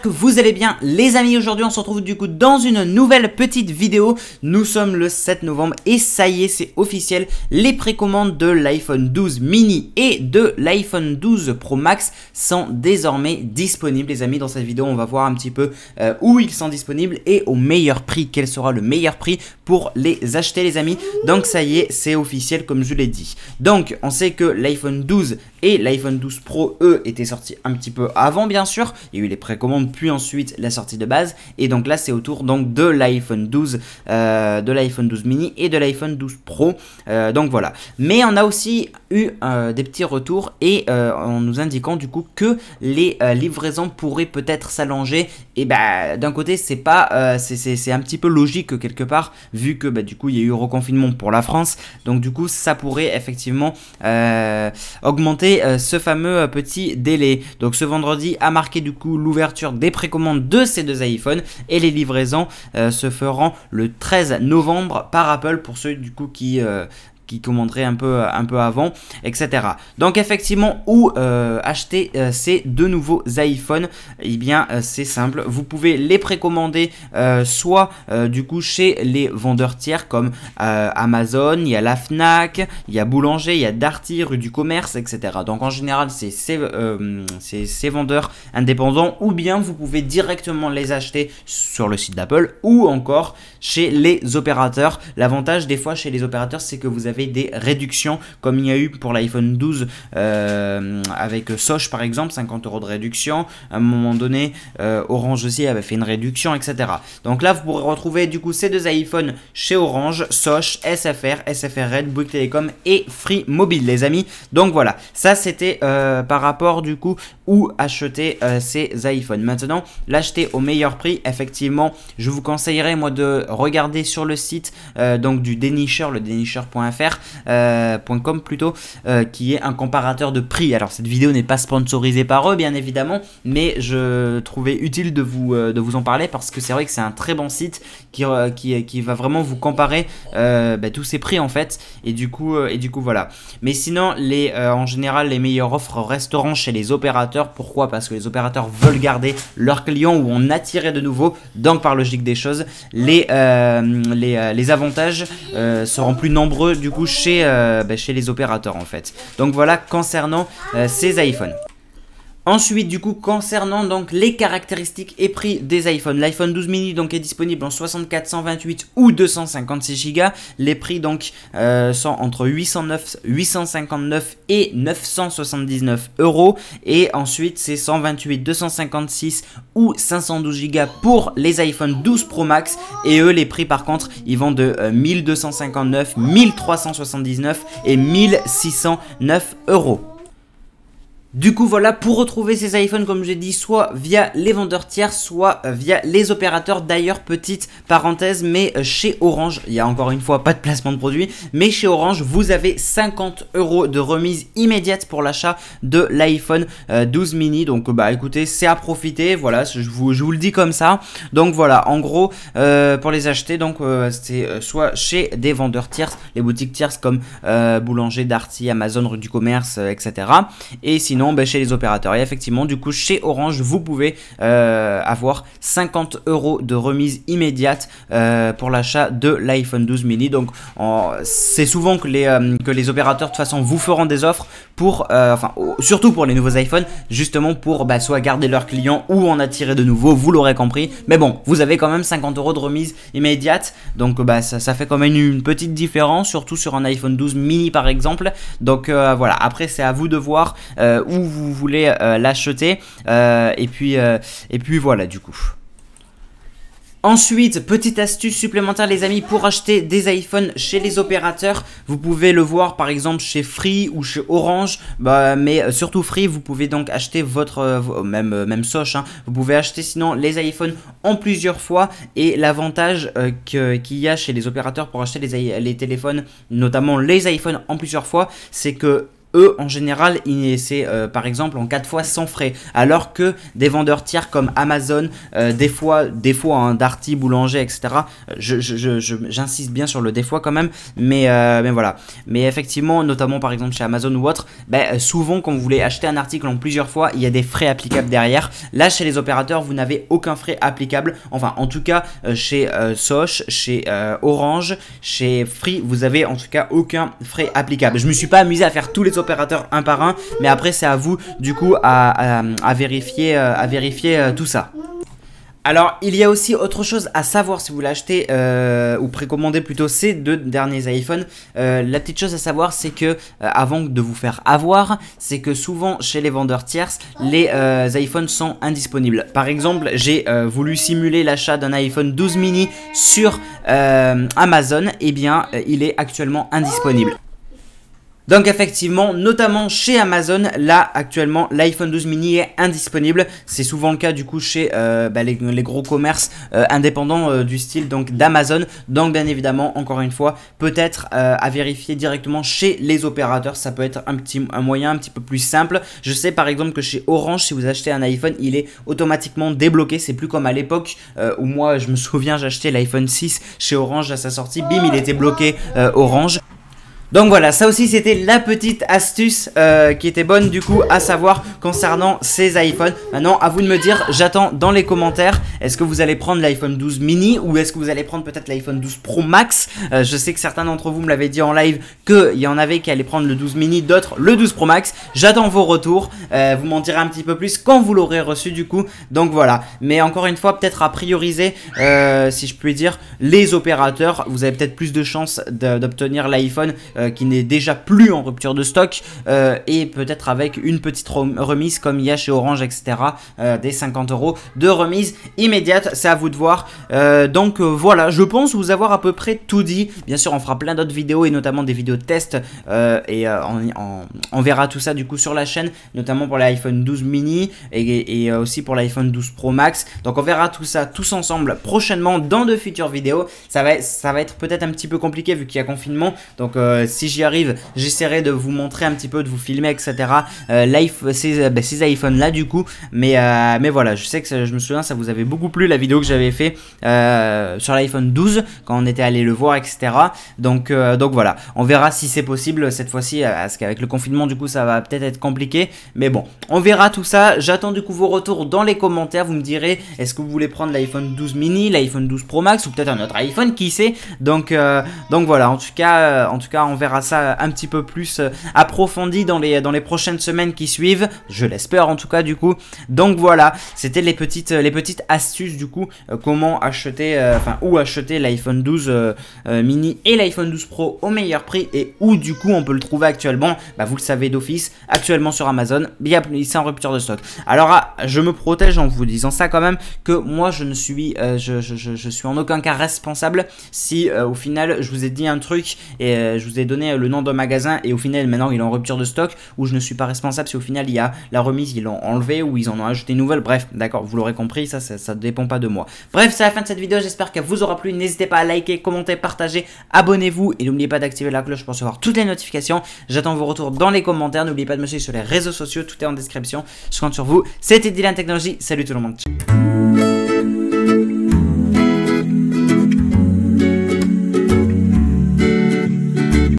que vous allez bien les amis. Aujourd'hui on se retrouve du coup dans une nouvelle petite vidéo. Nous sommes le 7 novembre et ça y est c'est officiel. Les précommandes de l'iPhone 12 mini et de l'iPhone 12 Pro Max sont désormais disponibles les amis. Dans cette vidéo on va voir un petit peu euh, où ils sont disponibles et au meilleur prix. Quel sera le meilleur prix pour les acheter les amis. Donc ça y est, c'est officiel comme je l'ai dit. Donc on sait que l'iPhone 12 et l'iPhone 12 Pro, eux, étaient sortis un petit peu avant bien sûr. Il y a eu les précommandes puis ensuite la sortie de base. Et donc là c'est autour donc de l'iPhone 12, euh, de l'iPhone 12 mini et de l'iPhone 12 Pro. Euh, donc voilà. Mais on a aussi eu euh, des petits retours et en nous indiquant du coup que les livraisons pourraient peut-être s'allonger. Et bah d'un côté c'est pas c'est un petit peu logique quelque part vu que bah, du coup il y a eu reconfinement pour la France. Donc du coup ça pourrait effectivement euh, augmenter euh, ce fameux euh, petit délai. Donc ce vendredi a marqué du coup l'ouverture des précommandes de ces deux iPhones et les livraisons se feront le 13 novembre par Apple pour ceux du coup qui qui commanderait un peu, euh, un peu avant, etc. Donc effectivement, où euh, acheter euh, ces deux nouveaux iPhones Eh bien, c'est simple. Vous pouvez les précommander soit du coup chez les vendeurs tiers comme Amazon, il y a la Fnac, il y a Boulanger, il y a Darty, rue du Commerce, etc. Donc en général, c'est ces, ces vendeurs indépendants ou bien vous pouvez directement les acheter sur le site d'Apple ou encore chez les opérateurs. L'avantage des fois chez les opérateurs, c'est que vous avez des réductions, comme il y a eu pour l'iPhone 12 euh, avec Soch par exemple, 50 euros de réduction. À un moment donné, euh, Orange aussi avait fait une réduction, etc. Donc là, vous pourrez retrouver du coup ces deux iPhones chez Orange, Soch, SFR, SFR Red, Bouygues Telecom et Free Mobile, les amis. Donc voilà, ça c'était euh, par rapport du coup où acheter ces iPhones. Maintenant, l'acheter au meilleur prix, effectivement, je vous conseillerais moi de regarder sur le site donc du dénicheur, le dénicheur.fr euh, .com plutôt, euh, qui est un comparateur de prix. Alors cette vidéo n'est pas sponsorisée par eux bien évidemment, mais je trouvais utile de vous, euh, de vous en parler parce que c'est vrai que c'est un très bon site qui, qui, va vraiment vous comparer bah, tous ces prix en fait. Et du coup, et du coup voilà. Mais sinon, les, en général, les meilleures offres resteront chez les opérateurs. Pourquoi Parce que les opérateurs veulent garder leurs clients ou en attirer de nouveaux. Donc par logique des choses, les, les, avantages seront plus nombreux du coup euh, bah, chez les opérateurs en fait. Donc voilà concernant euh, ces iPhones. Ensuite, du coup, concernant donc les caractéristiques et prix des iPhones, l'iPhone 12 mini donc est disponible en 64, 128 ou 256 Go. Les prix donc euh, sont entre 809, 859 et 979 euros. Et ensuite, c'est 128, 256 ou 512 Go pour les iPhone 12 Pro Max. Et eux, les prix par contre, ils vont de 1259, euh, 1379 et 1609 euros. Du coup voilà, pour retrouver ces iPhones comme j'ai dit, soit via les vendeurs tiers, soit via les opérateurs. D'ailleurs, petite parenthèse, mais euh, chez Orange, il y a encore une fois pas de placement de produit, mais chez Orange, vous avez 50 euros de remise immédiate pour l'achat de l'iPhone 12 euh, mini. Donc euh, bah écoutez, c'est à profiter, voilà, je vous, le dis comme ça. Donc voilà, en gros, pour les acheter, donc c'est soit chez des vendeurs tiers, les boutiques tiers comme Boulanger, Darty, Amazon, Rue du Commerce, etc. Et sinon, bah, chez les opérateurs. Et effectivement, du coup, chez Orange, vous pouvez euh, avoir 50 euros de remise immédiate euh, pour l'achat de l'iPhone 12 mini. Donc, c'est souvent que les, euh, que les opérateurs, de toute façon, vous feront des offres pour, enfin, surtout pour les nouveaux iPhones, justement pour bah, soit garder leurs clients ou en attirer de nouveaux, vous l'aurez compris. Mais bon, vous avez quand même 50 euros de remise immédiate. Donc, bah, ça, ça fait quand même une petite différence, surtout sur un iPhone 12 mini par exemple. Donc, voilà, après, c'est à vous de voir où vous voulez euh, l'acheter. Euh, et, puis, euh, et puis voilà du coup. Ensuite, petite astuce supplémentaire les amis pour acheter des iPhones chez les opérateurs. Vous pouvez le voir par exemple chez Free ou chez Orange, bah, mais surtout Free, vous pouvez donc acheter votre, même, même Soch, hein. vous pouvez acheter sinon les iPhones en plusieurs fois et l'avantage que qu'il y a chez les opérateurs pour acheter les, les téléphones, notamment les iPhones en plusieurs fois, c'est que eux en général c'est euh, par exemple en 4 fois sans frais alors que des vendeurs tiers comme Amazon euh, des fois des fois hein, Darty Boulanger etc j'insiste bien sur le des fois quand même euh, mais, voilà mais effectivement notamment par exemple chez Amazon ou autre ben, souvent quand vous voulez acheter un article en plusieurs fois il y a des frais applicables derrière là chez les opérateurs vous n'avez aucun frais applicable enfin en tout cas chez Soch chez Orange chez Free vous avez en tout cas aucun frais applicable je me suis pas amusé à faire tous les autres un par un. Mais après, c'est à vous, du coup, à, vérifier, à vérifier euh, euh, tout ça. Alors, il y a aussi autre chose à savoir si vous l'achetez euh, ou précommandez plutôt ces deux derniers iPhones. la petite chose à savoir, c'est que avant de vous faire avoir, c'est que souvent chez les vendeurs tierces, les iPhones sont indisponibles. Par exemple, j'ai voulu simuler l'achat d'un iPhone 12 mini sur Amazon. et eh bien, il est actuellement indisponible. Donc effectivement, notamment chez Amazon, là actuellement l'iPhone 12 mini est indisponible. C'est souvent le cas du coup chez euh, bah, les, gros commerces euh, indépendants euh, du style donc d'Amazon. Donc bien évidemment, encore une fois, peut-être à vérifier directement chez les opérateurs. Ça peut être un petit un moyen un petit peu plus simple. Je sais par exemple que chez Orange, si vous achetez un iPhone, il est automatiquement débloqué. C'est plus comme à l'époque où moi je me souviens j'achetais l'iPhone 6 chez Orange à sa sortie. Bim, il était bloqué Orange. Donc voilà, ça aussi c'était la petite astuce euh, qui était bonne du coup à savoir concernant ces iPhones. Maintenant, à vous de me dire, j'attends dans les commentaires, est-ce que vous allez prendre l'iPhone 12 mini ou est-ce que vous allez prendre peut-être l'iPhone 12 Pro Max euh, Je sais que certains d'entre vous me l'avaient dit en live qu'il y en avait qui allaient prendre le 12 mini, d'autres le 12 Pro Max. J'attends vos retours, euh, vous m'en direz un petit peu plus quand vous l'aurez reçu du coup. Donc voilà, mais encore une fois, peut-être à prioriser, si je puis dire, les opérateurs. Vous avez peut-être plus de chances d'obtenir l'iPhone euh, qui n'est déjà plus en rupture de stock euh, et peut-être avec une petite remise comme il y a chez Orange, etc. Euh, des 50 euros de remise immédiate, c'est à vous de voir. donc voilà, je pense vous avoir à peu près tout dit. Bien sûr, on fera plein d'autres vidéos et notamment des vidéos de test et on, verra tout ça du coup sur la chaîne, notamment pour l'iPhone 12 mini et, aussi pour l'iPhone 12 Pro Max. Donc on verra tout ça tous ensemble prochainement dans de futures vidéos. Ça va, ça va être peut-être un petit peu compliqué vu qu'il y a confinement. Donc euh, euh, si j'y arrive, j'essaierai de vous montrer un petit peu, de vous filmer, etc. Euh, ces, euh, bah, ces iPhones là du coup. Mais, mais voilà, je sais que je me souviens, ça vous avait beaucoup plu la vidéo que j'avais fait sur l'iPhone 12 quand on était allé le voir, etc. Donc, donc voilà, on verra si c'est possible cette fois-ci, parce qu'avec le confinement du coup ça va peut-être être compliqué. Mais bon, on verra tout ça. J'attends du coup vos retours dans les commentaires. Vous me direz, est-ce que vous voulez prendre l'iPhone 12 mini, l'iPhone 12 Pro Max ou peut-être un autre iPhone, qui sait. Donc, donc voilà, en tout cas, en tout cas, on on verra ça euh, un petit peu plus euh, approfondi dans les, dans les prochaines semaines qui suivent, je l'espère en tout cas du coup. Donc voilà, c'était les petites, euh, les petites astuces du coup, comment acheter, enfin où acheter l'iPhone 12 mini et l'iPhone 12 Pro au meilleur prix et où du coup on peut le trouver actuellement, bah, vous le savez d'office, actuellement sur Amazon, bien c'est en rupture de stock. Alors ah, je me protège en vous disant ça quand même que moi je ne suis, je, je, suis en aucun cas responsable si au final je vous ai dit un truc et je vous ai donner euh, le nom d'un magasin et au final maintenant il est en rupture de stock ou je ne suis pas responsable si au final il y a la remise, ils l'ont enlevé ou ils en ont ajouté une nouvelle. Bref, d'accord, vous l'aurez compris, ça, ça, dépend pas de moi. Bref, c'est la fin de cette vidéo, j'espère qu'elle vous aura plu. N'hésitez pas à liker, commenter, partager, abonnez-vous et n'oubliez pas d'activer la cloche pour recevoir toutes les notifications. J'attends vos retours dans les commentaires, n'oubliez pas de me suivre sur les réseaux sociaux, tout est en description. Je compte sur vous. C'était Dylan Technologie, salut tout le monde.